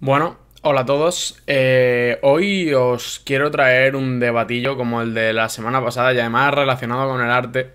Bueno, hola a todos. Eh, hoy os quiero traer un debatillo como el de la semana pasada y además relacionado con el arte,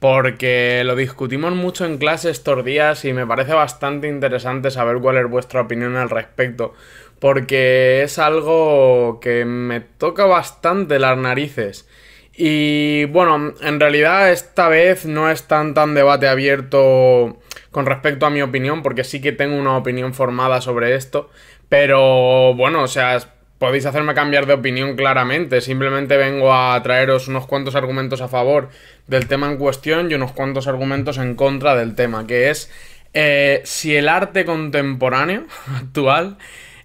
porque lo discutimos mucho en clase estos días y me parece bastante interesante saber cuál es vuestra opinión al respecto, porque es algo que me toca bastante las narices. Y bueno, en realidad esta vez no es tan tan debate abierto con respecto a mi opinión, porque sí que tengo una opinión formada sobre esto, pero bueno, o sea, podéis hacerme cambiar de opinión claramente. Simplemente vengo a traeros unos cuantos argumentos a favor del tema en cuestión y unos cuantos argumentos en contra del tema, que es eh, si el arte contemporáneo actual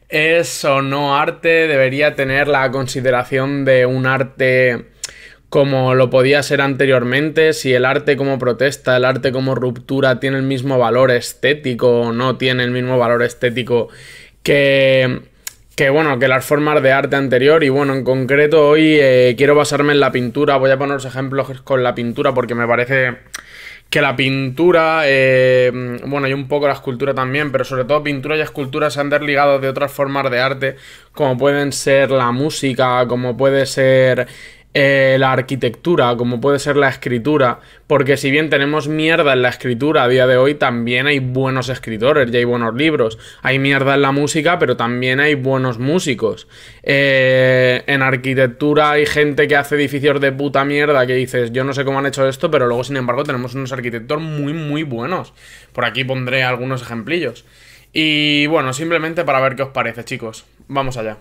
es o no arte, debería tener la consideración de un arte como lo podía ser anteriormente, si el arte como protesta, el arte como ruptura tiene el mismo valor estético o no tiene el mismo valor estético que, que bueno, que las formas de arte anterior y bueno, en concreto hoy eh, quiero basarme en la pintura, voy a poneros ejemplos con la pintura porque me parece que la pintura, eh, bueno, y un poco la escultura también, pero sobre todo pintura y escultura se han desligado de otras formas de arte, como pueden ser la música, como puede ser eh, la arquitectura, como puede ser la escritura, porque si bien tenemos mierda en la escritura a día de hoy, también hay buenos escritores y hay buenos libros. Hay mierda en la música, pero también hay buenos músicos. Eh, en arquitectura hay gente que hace edificios de puta mierda que dices, yo no sé cómo han hecho esto, pero luego sin embargo tenemos unos arquitectos muy, muy buenos. Por aquí pondré algunos ejemplillos. Y bueno, simplemente para ver qué os parece, chicos. Vamos allá.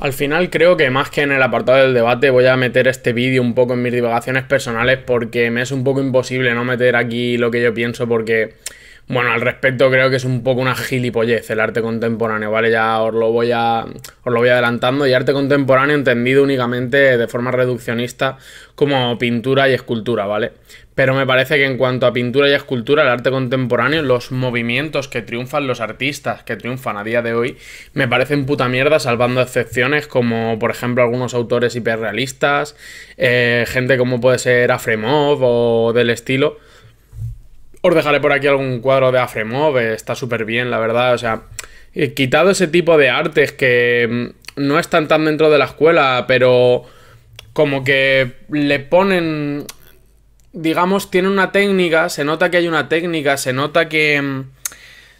Al final creo que más que en el apartado del debate voy a meter este vídeo un poco en mis divagaciones personales porque me es un poco imposible no meter aquí lo que yo pienso porque, bueno, al respecto creo que es un poco una gilipollez el arte contemporáneo, ¿vale? Ya os lo voy, a, os lo voy adelantando y arte contemporáneo entendido únicamente de forma reduccionista como pintura y escultura, ¿vale? Pero me parece que en cuanto a pintura y escultura, el arte contemporáneo, los movimientos que triunfan, los artistas que triunfan a día de hoy, me parecen puta mierda, salvando excepciones como, por ejemplo, algunos autores hiperrealistas, eh, gente como puede ser Afremov o del estilo. Os dejaré por aquí algún cuadro de Afremov, eh, está súper bien, la verdad. O sea, eh, quitado ese tipo de artes que mm, no están tan dentro de la escuela, pero como que le ponen digamos, tiene una técnica, se nota que hay una técnica, se nota que... Mm,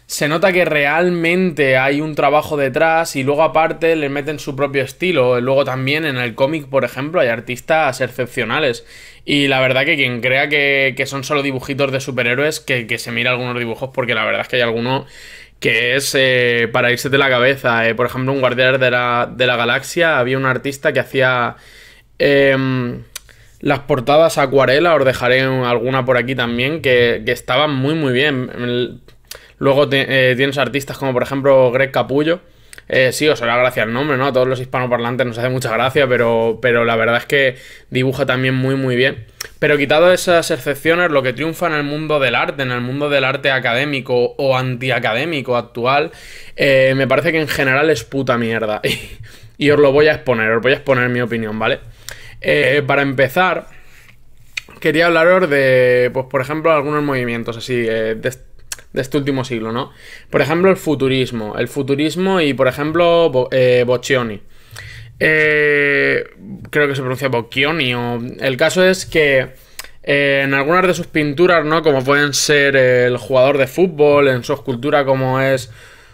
se nota que realmente hay un trabajo detrás y luego aparte le meten su propio estilo. Luego también en el cómic, por ejemplo, hay artistas excepcionales. Y la verdad que quien crea que, son solo dibujitos de superhéroes, que, se mire algunos dibujos porque la verdad es que hay alguno que es eh, para irse de la cabeza. Eh, por ejemplo, un Guardián de la, Galaxia había un artista que hacía... Em, las portadas acuarela, os dejaré alguna por aquí también, que, estaban muy muy bien. Luego eh, tienes artistas como por ejemplo Greg Capullo. Eh, sí, os hará gracia el nombre, ¿no? A todos los hispanoparlantes nos hace mucha gracia, pero, pero la verdad es que dibuja también muy muy bien. Pero quitado esas excepciones, lo que triunfa en el mundo del arte, en el mundo del arte académico o antiacadémico actual, eh, me parece que en general es puta mierda. y os lo voy a exponer, os voy a exponer mi opinión, ¿vale? Eh, para empezar, quería hablaros de, pues, por ejemplo, algunos movimientos así eh, de, este último siglo, ¿no? Por ejemplo, el futurismo. El futurismo y, por ejemplo, eh, Boccioni. creo que se pronuncia Boccioni. O... El caso es que en algunas de sus pinturas, ¿no? Como pueden ser el jugador de fútbol, en su escultura como es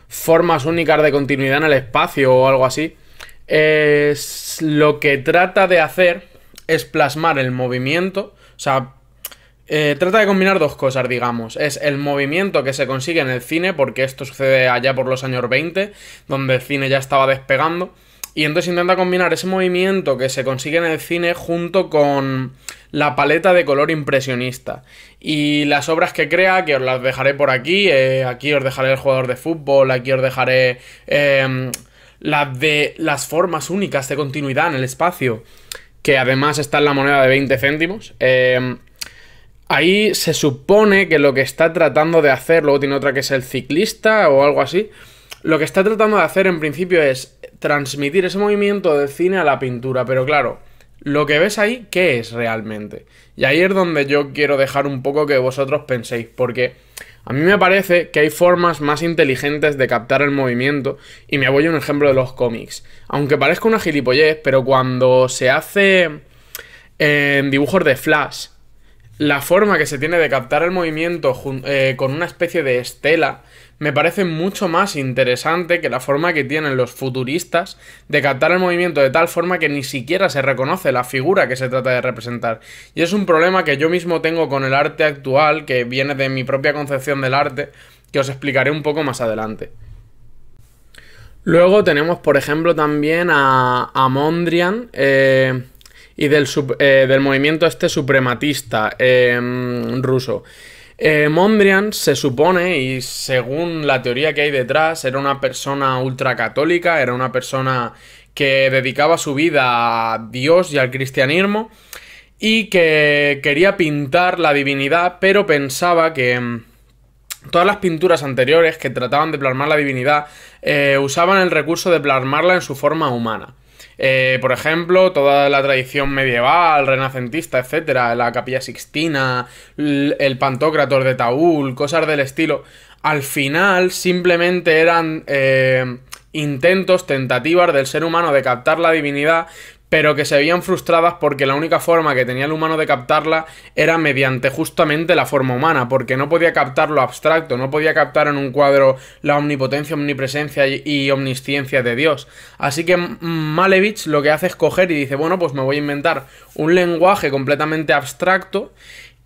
formas únicas de continuidad en el espacio o algo así es lo que trata de hacer es plasmar el movimiento, o sea, eh, trata de combinar dos cosas, digamos. Es el movimiento que se consigue en el cine, porque esto sucede allá por los años 20, donde el cine ya estaba despegando. Y entonces intenta combinar ese movimiento que se consigue en el cine junto con la paleta de color impresionista. Y las obras que crea, que os las dejaré por aquí, eh, aquí os dejaré el jugador de fútbol, aquí os dejaré em, la de las formas únicas de continuidad en el espacio, que además está en la moneda de 20 céntimos. Eh, ahí se supone que lo que está tratando de hacer, luego tiene otra que es el ciclista o algo así, lo que está tratando de hacer en principio es transmitir ese movimiento del cine a la pintura, pero claro, lo que ves ahí, ¿qué es realmente? Y ahí es donde yo quiero dejar un poco que vosotros penséis, porque a mí me parece que hay formas más inteligentes de captar el movimiento y me apoyo en un ejemplo de los cómics. Aunque parezca una gilipollez, pero cuando se hace eh, en dibujos de flash, la forma que se tiene de captar el movimiento eh, con una especie de estela me parece mucho más interesante que la forma que tienen los futuristas de captar el movimiento de tal forma que ni siquiera se reconoce la figura que se trata de representar. Y es un problema que yo mismo tengo con el arte actual, que viene de mi propia concepción del arte, que os explicaré un poco más adelante. Luego tenemos, por ejemplo, también a, Mondrian. Eh, y eh, del, movimiento este suprematista eh, ruso. Eh, Mondrian se supone, y según la teoría que hay detrás, era una persona ultracatólica, era una persona que dedicaba su vida a Dios y al cristianismo, y que quería pintar la divinidad, pero pensaba que mm, todas las pinturas anteriores que trataban de plasmar la divinidad eh, usaban el recurso de plasmarla en su forma humana. Eh, por ejemplo, toda la tradición medieval, renacentista, etcétera, la Capilla Sixtina, el Pantocrator de Taúl, cosas del estilo, al final simplemente eran eh, intentos, tentativas del ser humano de captar la divinidad, pero que se veían frustradas porque la única forma que tenía el humano de captarla era mediante justamente la forma humana, porque no podía captar lo abstracto, no podía captar en un cuadro la omnipotencia, omnipresencia y, omnisciencia de Dios. Así que Malevich lo que hace es coger y dice, bueno, pues me voy a inventar un lenguaje completamente abstracto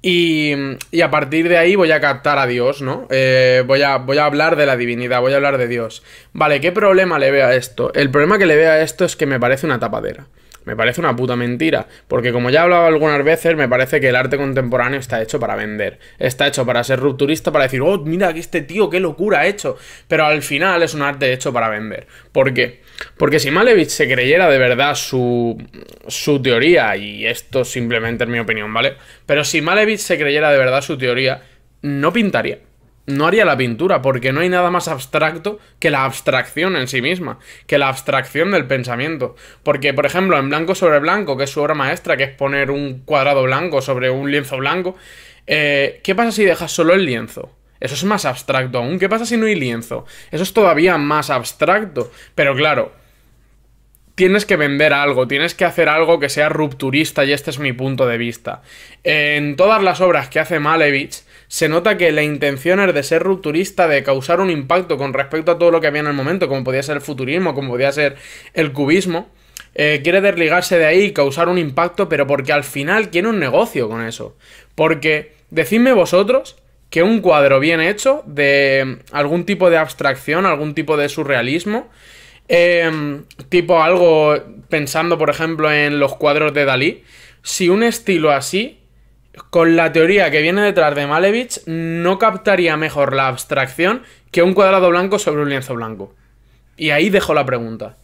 y, y, a partir de ahí voy a captar a Dios, ¿no? Eh, voy, a, voy a hablar de la divinidad, voy a hablar de Dios. Vale, ¿qué problema le veo a esto? El problema que le veo a esto es que me parece una tapadera. Me parece una puta mentira, porque como ya he hablado algunas veces, me parece que el arte contemporáneo está hecho para vender, está hecho para ser rupturista, para decir, oh, mira que este tío, qué locura ha hecho, pero al final es un arte hecho para vender. ¿Por qué? Porque si Malevich se creyera de verdad su, su teoría, y esto simplemente es mi opinión, ¿vale? Pero si Malevich se creyera de verdad su teoría, no pintaría no haría la pintura, porque no hay nada más abstracto que la abstracción en sí misma, que la abstracción del pensamiento. Porque, por ejemplo, en blanco sobre blanco, que es su obra maestra, que es poner un cuadrado blanco sobre un lienzo blanco, eh, ¿qué pasa si dejas solo el lienzo? Eso es más abstracto aún. ¿Qué pasa si no hay lienzo? Eso es todavía más abstracto. Pero claro, tienes que vender algo, tienes que hacer algo que sea rupturista y este es mi punto de vista. En todas las obras que hace Malevich, se nota que la intención es de ser rupturista, de causar un impacto con respecto a todo lo que había en el momento, como podía ser el futurismo, como podía ser el cubismo. Eh, quiere desligarse de ahí y causar un impacto, pero porque al final tiene un negocio con eso. Porque decidme vosotros que un cuadro bien hecho, de mm, algún tipo de abstracción, algún tipo de surrealismo, em, tipo algo pensando, por ejemplo, en los cuadros de Dalí, si un estilo así con la teoría que viene detrás de Malevich, no captaría mejor la abstracción que un cuadrado blanco sobre un lienzo blanco. Y ahí dejo la pregunta.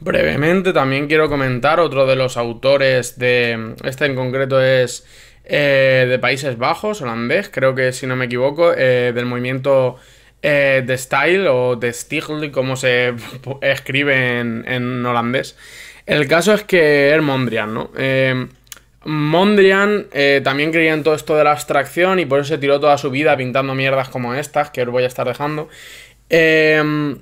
Brevemente también quiero comentar otro de los autores de... Este en concreto es eh, de Países Bajos, holandés, creo que si no me equivoco, eh, del movimiento eh, de Style o de Stigl, como se escribe en, en, holandés. El caso es que Hermondrian, ¿no? Mondrian eh, también creía en todo esto de la abstracción y por eso se tiró toda su vida pintando mierdas como estas, que os voy a estar dejando. Em,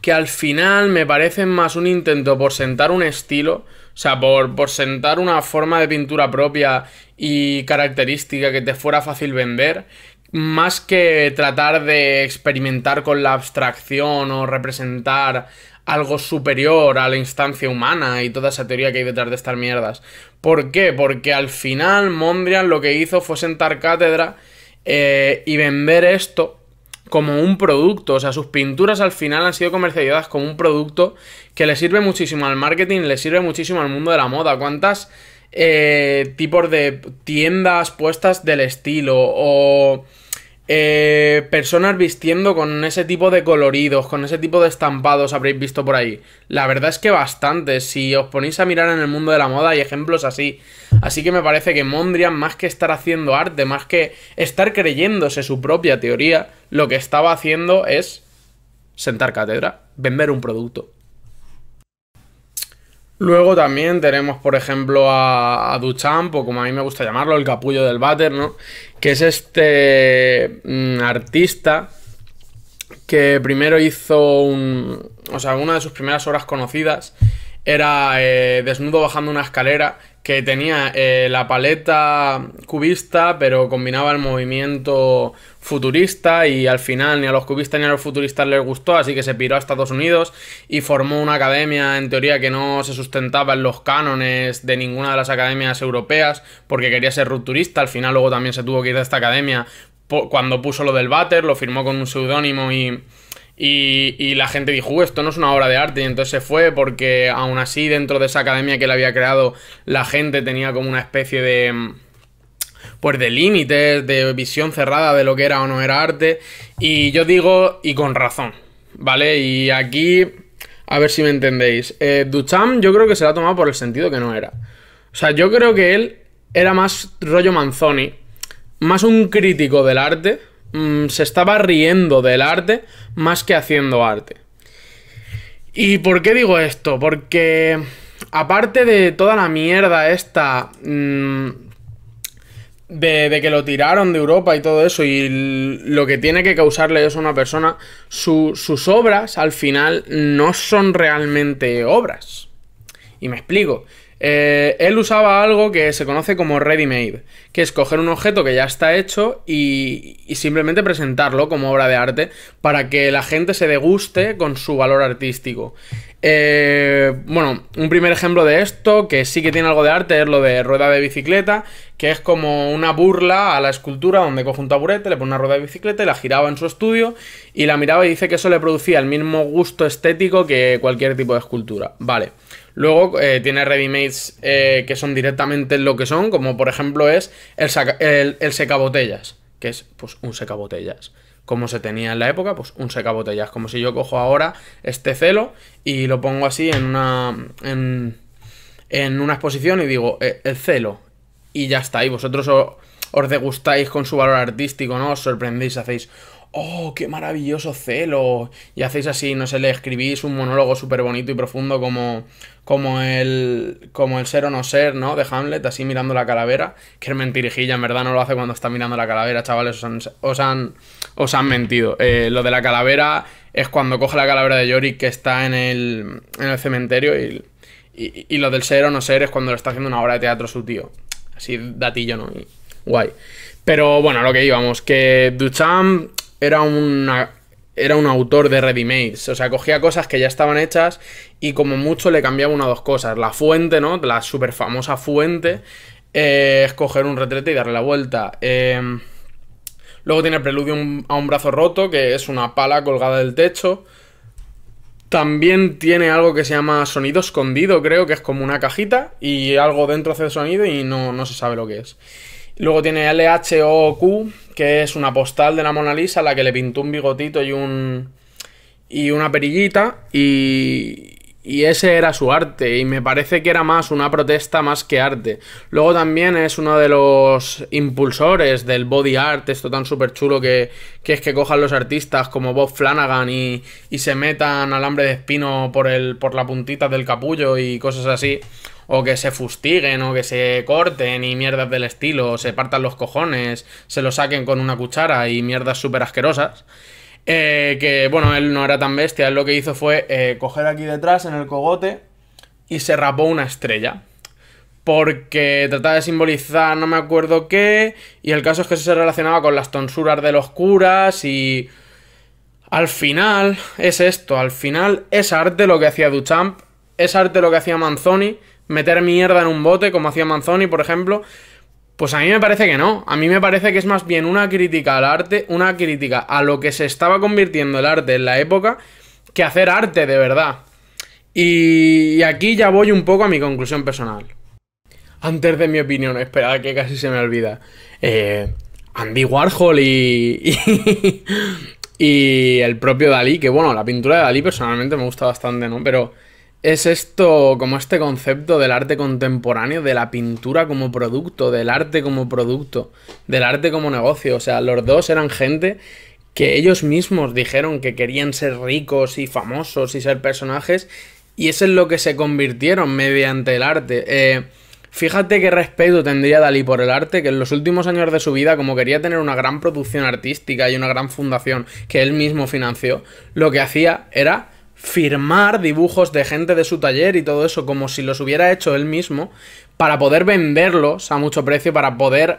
que al final me parecen más un intento por sentar un estilo, o sea, por, por sentar una forma de pintura propia y característica que te fuera fácil vender, más que tratar de experimentar con la abstracción o representar algo superior a la instancia humana y toda esa teoría que hay detrás de estas mierdas. ¿Por qué? Porque al final Mondrian lo que hizo fue sentar cátedra eh, y vender esto como un producto. O sea, sus pinturas al final han sido comercializadas como un producto que le sirve muchísimo al marketing, le sirve muchísimo al mundo de la moda. ¿Cuántas eh, tipos de tiendas puestas del estilo o eh, personas vistiendo con ese tipo de coloridos, con ese tipo de estampados habréis visto por ahí. La verdad es que bastante, si os ponéis a mirar en el mundo de la moda hay ejemplos así. Así que me parece que Mondrian, más que estar haciendo arte, más que estar creyéndose su propia teoría, lo que estaba haciendo es sentar cátedra, vender un producto. Luego también tenemos, por ejemplo, a, Duchamp, o como a mí me gusta llamarlo, el capullo del váter, ¿no? Que es este mm, artista que primero hizo O sea, una de sus primeras obras conocidas era eh, desnudo bajando una escalera que tenía eh, la paleta cubista, pero combinaba el movimiento futurista y al final ni a los cubistas ni a los futuristas les gustó, así que se piró a Estados Unidos y formó una academia en teoría que no se sustentaba en los cánones de ninguna de las academias europeas porque quería ser rupturista, al final luego también se tuvo que ir de esta academia cuando puso lo del váter, lo firmó con un seudónimo y y, la gente dijo, uh, esto no es una obra de arte. Y entonces se fue porque aún así dentro de esa academia que él había creado, la gente tenía como una especie de... Mm, pues de límites, de visión cerrada de lo que era o no era arte. Y yo digo, y con razón, ¿vale? Y aquí, a ver si me entendéis. Eh, Duchamp yo creo que se la ha tomado por el sentido que no era. O sea, yo creo que él era más rollo Manzoni, más un crítico del arte, Mm, se estaba riendo del arte más que haciendo arte. ¿Y por qué digo esto? Porque aparte de toda la mierda esta mm, de, que lo tiraron de Europa y todo eso y lo que tiene que causarle eso a una persona, sus obras al final no son realmente obras. Y me explico. Eh, él usaba algo que se conoce como ready-made, que es coger un objeto que ya está hecho y, simplemente presentarlo como obra de arte para que la gente se deguste con su valor artístico. Eh, bueno, un primer ejemplo de esto, que sí que tiene algo de arte, es lo de rueda de bicicleta, que es como una burla a la escultura donde coge un taburete, le pone una rueda de bicicleta y la giraba en su estudio y la miraba y dice que eso le producía el mismo gusto estético que cualquier tipo de escultura. Vale. Luego eh, tiene readymades eh, que son directamente lo que son, como por ejemplo es el, el, secabotellas, que es pues un secabotellas. Como se tenía en la época, pues un secabotellas. Como si yo cojo ahora este celo y lo pongo así en una, en, en una exposición y digo, eh, el celo. Y ya está, y vosotros os, os degustáis con su valor artístico, ¿no? Os sorprendéis, hacéis, ¡Oh, qué maravilloso celo! Y hacéis así, no sé, le escribís un monólogo súper bonito y profundo como, como, el, como el ser o no ser, ¿no? De Hamlet, así mirando la calavera. Que es mentirijilla, en verdad no lo hace cuando está mirando la calavera, chavales, os han, os han, os han mentido. Eh, lo de la calavera es cuando coge la calavera de Yorick que está en el, en el cementerio y, y, lo del ser o no ser es cuando lo está haciendo una obra de teatro su tío. Así, datillo, ¿no? Y guay. Pero bueno, lo que íbamos, que Duchamp era era un autor de ready o sea, cogía cosas que ya estaban hechas y como mucho le cambiaba una o dos cosas. La fuente, ¿no? La super famosa fuente eh, es coger un retrete y darle la vuelta. Eh, luego tiene preludio a un brazo roto, que es una pala colgada del techo. También tiene algo que se llama sonido escondido, creo que es como una cajita y algo dentro hace sonido y no, no se sabe lo que es. Luego tiene LHOQ, que es una postal de la Mona Lisa, la que le pintó un bigotito y un. y una perillita. Y. ese era su arte, y me parece que era más una protesta más que arte. Luego también es uno de los impulsores del body art, esto tan súper chulo que, es que cojan los artistas como Bob Flanagan y, y se metan alambre de espino por, el, por la puntita del capullo y cosas así o que se fustiguen, o que se corten y mierdas del estilo, o se partan los cojones, se lo saquen con una cuchara y mierdas súper asquerosas. Eh, que bueno, él no era tan bestia, él lo que hizo fue eh, coger aquí detrás en el cogote y se rapó una estrella porque trataba de simbolizar no me acuerdo qué, y el caso es que eso se relacionaba con las tonsuras de los curas y... Al final es esto, al final es arte lo que hacía Duchamp, es arte lo que hacía Manzoni, meter mierda en un bote, como hacía Manzoni, por ejemplo. Pues a mí me parece que no. A mí me parece que es más bien una crítica al arte, una crítica a lo que se estaba convirtiendo el arte en la época, que hacer arte de verdad. Y aquí ya voy un poco a mi conclusión personal. Antes de mi opinión, espera que casi se me olvida. Eh, Andy Warhol y, y el propio Dalí, que bueno, la pintura de Dalí personalmente me gusta bastante, ¿no? Pero es esto como este concepto del arte contemporáneo, de la pintura como producto, del arte como producto, del arte como negocio. O sea, los dos eran gente que ellos mismos dijeron que querían ser ricos y famosos y ser personajes, y eso es lo que se convirtieron mediante el arte. Eh, fíjate qué respeto tendría Dalí por el arte, que en los últimos años de su vida, como quería tener una gran producción artística y una gran fundación que él mismo financió, lo que hacía era firmar dibujos de gente de su taller y todo eso, como si los hubiera hecho él mismo, para poder venderlos a mucho precio, para poder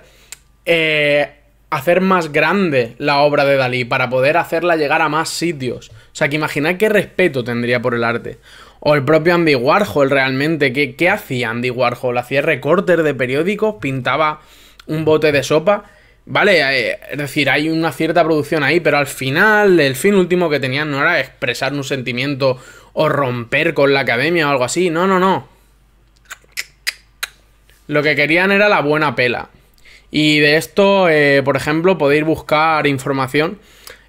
eh, hacer más grande la obra de Dalí, para poder hacerla llegar a más sitios. O sea, que imaginad qué respeto tendría por el arte. O el propio Andy Warhol realmente, ¿qué, qué hacía Andy Warhol? Hacía recortes de periódicos, pintaba un bote de sopa. Vale, eh, es decir, hay una cierta producción ahí, pero al final el fin último que tenían no era expresar un sentimiento o romper con la academia o algo así, no, no, no. Lo que querían era la buena pela. Y de esto, eh, por ejemplo, podéis buscar información,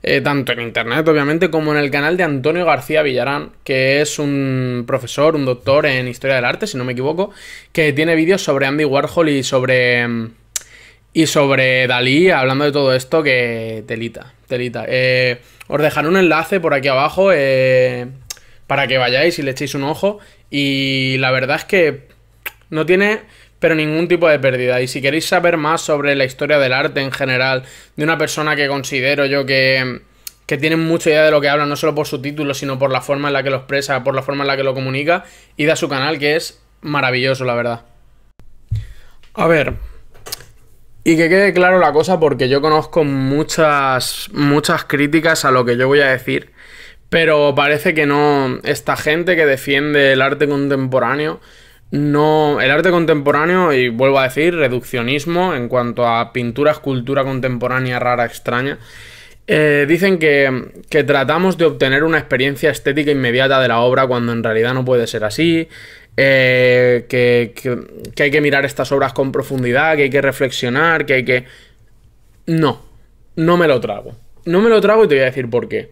eh, tanto en internet, obviamente, como en el canal de Antonio García Villarán, que es un profesor, un doctor en historia del arte, si no me equivoco, que tiene vídeos sobre Andy Warhol y sobre mm, y sobre Dalí, hablando de todo esto, que telita, telita. Eh, os dejaré un enlace por aquí abajo eh, para que vayáis y le echéis un ojo. Y la verdad es que no tiene pero ningún tipo de pérdida. Y si queréis saber más sobre la historia del arte en general, de una persona que considero yo que, que tiene mucha idea de lo que habla, no solo por su título, sino por la forma en la que lo expresa, por la forma en la que lo comunica, id a su canal, que es maravilloso, la verdad. A ver, y que quede claro la cosa porque yo conozco muchas, muchas críticas a lo que yo voy a decir, pero parece que no, esta gente que defiende el arte contemporáneo, no, el arte contemporáneo, y vuelvo a decir, reduccionismo en cuanto a pintura, escultura contemporánea rara, extraña, eh, dicen que, que, tratamos de obtener una experiencia estética inmediata de la obra cuando en realidad no puede ser así. Eh, que, hay que mirar estas obras con profundidad, que hay que reflexionar, que hay que... No, no me lo trago. No me lo trago y te voy a decir por qué.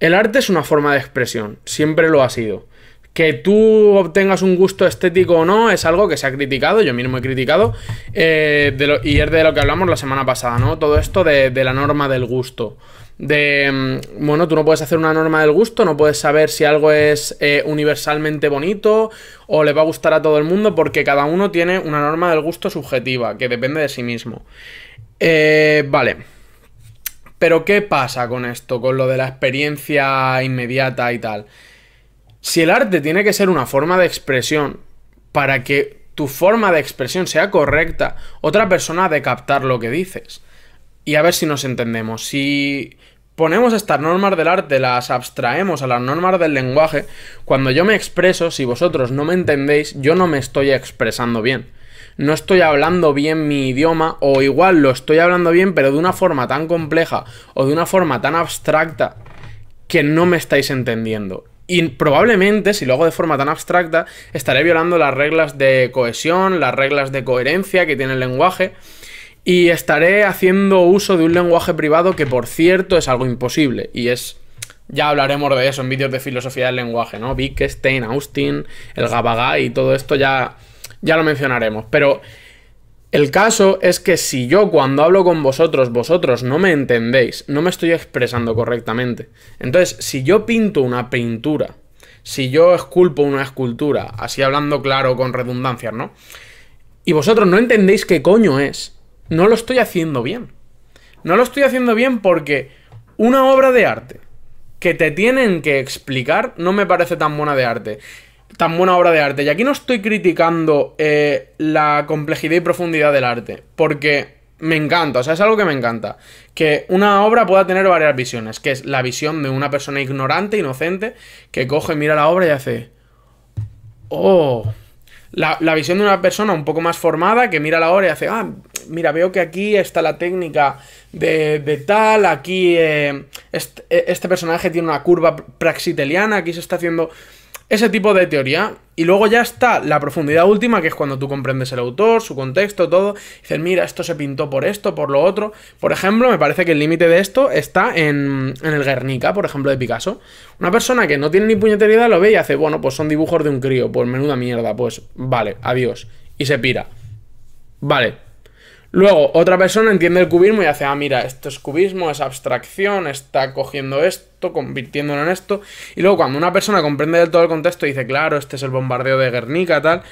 El arte es una forma de expresión, siempre lo ha sido. Que tú obtengas un gusto estético o no es algo que se ha criticado, yo mismo he criticado, eh, de lo, y es de lo que hablamos la semana pasada, ¿no? Todo esto de la norma del gusto de, mm, bueno, tú no puedes hacer una norma del gusto, no puedes saber si algo es eh, universalmente bonito o le va a gustar a todo el mundo porque cada uno tiene una norma del gusto subjetiva que depende de sí mismo. Eh, vale. Pero ¿qué pasa con esto, con lo de la experiencia inmediata y tal? Si el arte tiene que ser una forma de expresión para que tu forma de expresión sea correcta, otra persona ha de captar lo que dices y a ver si nos entendemos. Si ponemos estas normas del arte, las abstraemos a las normas del lenguaje, cuando yo me expreso, si vosotros no me entendéis, yo no me estoy expresando bien. No estoy hablando bien mi idioma, o igual lo estoy hablando bien, pero de una forma tan compleja o de una forma tan abstracta que no me estáis entendiendo. Y probablemente, si lo hago de forma tan abstracta, estaré violando las reglas de cohesión, las reglas de coherencia que tiene el lenguaje, y estaré haciendo uso de un lenguaje privado que, por cierto, es algo imposible. Y es. Ya hablaremos de eso en vídeos de filosofía del lenguaje, ¿no? Wittgenstein, Austin, el gabagá y todo esto ya, ya lo mencionaremos. Pero el caso es que si yo cuando hablo con vosotros, vosotros no me entendéis, no me estoy expresando correctamente. Entonces, si yo pinto una pintura, si yo esculpo una escultura, así hablando claro con redundancias, ¿no? Y vosotros no entendéis qué coño es, no lo estoy haciendo bien. No lo estoy haciendo bien porque una obra de arte que te tienen que explicar no me parece tan buena de arte. Tan buena obra de arte. Y aquí no estoy criticando eh, la complejidad y profundidad del arte. Porque me encanta, o sea, es algo que me encanta. Que una obra pueda tener varias visiones. Que es la visión de una persona ignorante, inocente, que coge, mira la obra y hace... Oh, la, visión de una persona un poco más formada que mira la hora y hace, ah, mira, veo que aquí está la técnica de, de tal, aquí este, este, personaje tiene una curva praxiteliana, aquí se está haciendo ese tipo de teoría. Y luego ya está la profundidad última, que es cuando tú comprendes el autor, su contexto, todo. dices, mira, esto se pintó por esto, por lo otro. Por ejemplo, me parece que el límite de esto está en, en, el Guernica, por ejemplo, de Picasso. Una persona que no tiene ni puñetería lo ve y hace, bueno, pues son dibujos de un crío, pues menuda mierda, pues vale, adiós. Y se pira. Vale, Luego, otra persona entiende el cubismo y hace, ah, mira, esto es cubismo, es abstracción, está cogiendo esto, convirtiéndolo en esto. Y luego, cuando una persona comprende del todo el contexto, dice, claro, este es el bombardeo de Guernica, tal.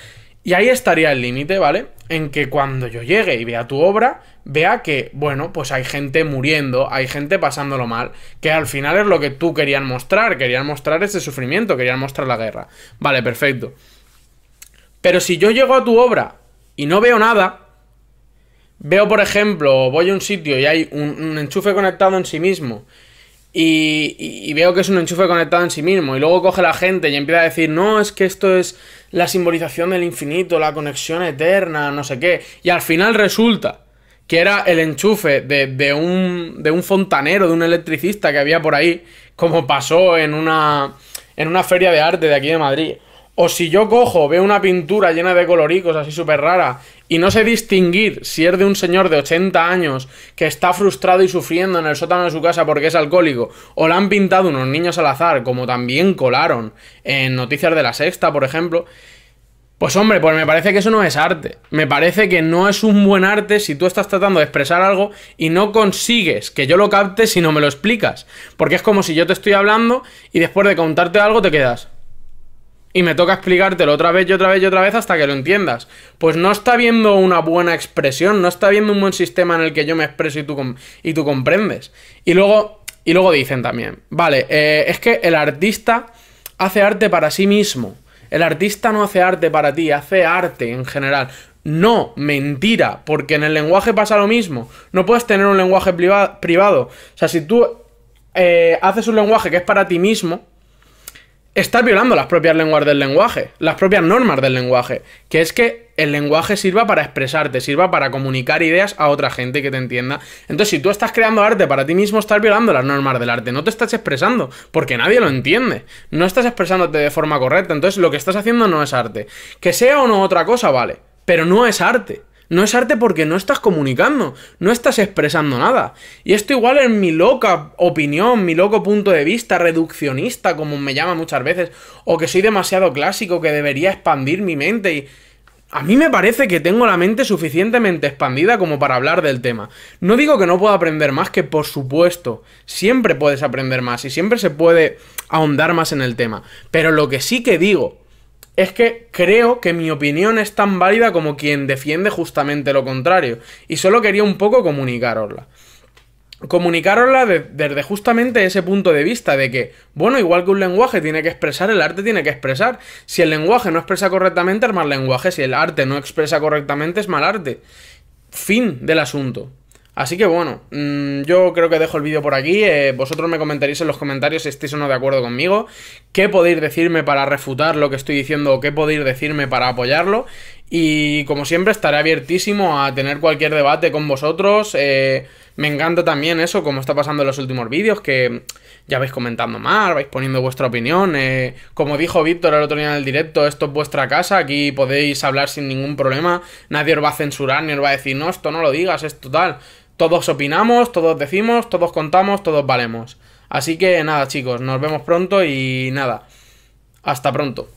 Y ahí estaría el límite, ¿vale? En que cuando yo llegue y vea tu obra, vea que, bueno, pues hay gente muriendo, hay gente pasándolo mal, que al final es lo que tú querían mostrar, querían mostrar ese sufrimiento, querían mostrar la guerra. Vale, perfecto. Pero si yo llego a tu obra y no veo nada, veo, por ejemplo, voy a un sitio y hay un, enchufe conectado en sí mismo. Y, veo que es un enchufe conectado en sí mismo. Y luego coge la gente y empieza a decir, no, es que esto es la simbolización del infinito, la conexión eterna, no sé qué. Y al final resulta que era el enchufe de, de un, de un fontanero, de un electricista que había por ahí, como pasó en una, en una feria de arte de aquí de Madrid. O si yo cojo, veo una pintura llena de coloricos así súper rara y no sé distinguir si es de un señor de 80 años que está frustrado y sufriendo en el sótano de su casa porque es alcohólico, o la han pintado unos niños al azar, como también colaron en Noticias de la Sexta, por ejemplo. Pues hombre, pues me parece que eso no es arte. Me parece que no es un buen arte si tú estás tratando de expresar algo y no consigues que yo lo capte si no me lo explicas. Porque es como si yo te estoy hablando y después de contarte algo te quedas y me toca explicártelo otra vez y otra vez y otra vez hasta que lo entiendas. Pues no está viendo una buena expresión, no está viendo un buen sistema en el que yo me expreso y tú, y tú comprendes. Y luego, y luego dicen también, vale, eh, es que el artista hace arte para sí mismo. El artista no hace arte para ti, hace arte en general. No, mentira, porque en el lenguaje pasa lo mismo. No puedes tener un lenguaje privado. O sea, si tú eh, haces un lenguaje que es para ti mismo, estás violando las propias lenguas del lenguaje, las propias normas del lenguaje, que es que el lenguaje sirva para expresarte, sirva para comunicar ideas a otra gente que te entienda. Entonces, si tú estás creando arte para ti mismo, estás violando las normas del arte, no te estás expresando, porque nadie lo entiende, no estás expresándote de forma correcta, entonces lo que estás haciendo no es arte. Que sea o no otra cosa, vale, pero no es arte. No es arte porque no estás comunicando, no estás expresando nada. Y esto igual en mi loca opinión, mi loco punto de vista, reduccionista, como me llama muchas veces, o que soy demasiado clásico, que debería expandir mi mente y... A mí me parece que tengo la mente suficientemente expandida como para hablar del tema. No digo que no pueda aprender más, que por supuesto, siempre puedes aprender más y siempre se puede ahondar más en el tema. Pero lo que sí que digo es que creo que mi opinión es tan válida como quien defiende justamente lo contrario. Y solo quería un poco comunicarosla. Comunicarosla desde justamente ese punto de vista de que, bueno, igual que un lenguaje tiene que expresar, el arte tiene que expresar. Si el lenguaje no expresa correctamente, es mal lenguaje. Si el arte no expresa correctamente, es mal arte. Fin del asunto. Así que bueno, mm, yo creo que dejo el vídeo por aquí. Eh, vosotros me comentaréis en los comentarios si estáis o no de acuerdo conmigo. ¿Qué podéis decirme para refutar lo que estoy diciendo qué podéis decirme para apoyarlo? Y como siempre estaré abiertísimo a tener cualquier debate con vosotros. Eh, me encanta también eso, como está pasando en los últimos vídeos, que ya vais comentando más, vais poniendo vuestra opinión. Eh, como dijo Víctor el otro día en el directo, esto es vuestra casa, aquí podéis hablar sin ningún problema. Nadie os va a censurar ni os va a decir, no, esto no lo digas, es total. Todos opinamos, todos decimos, todos contamos, todos valemos. Así que nada, chicos, nos vemos pronto y nada. Hasta pronto.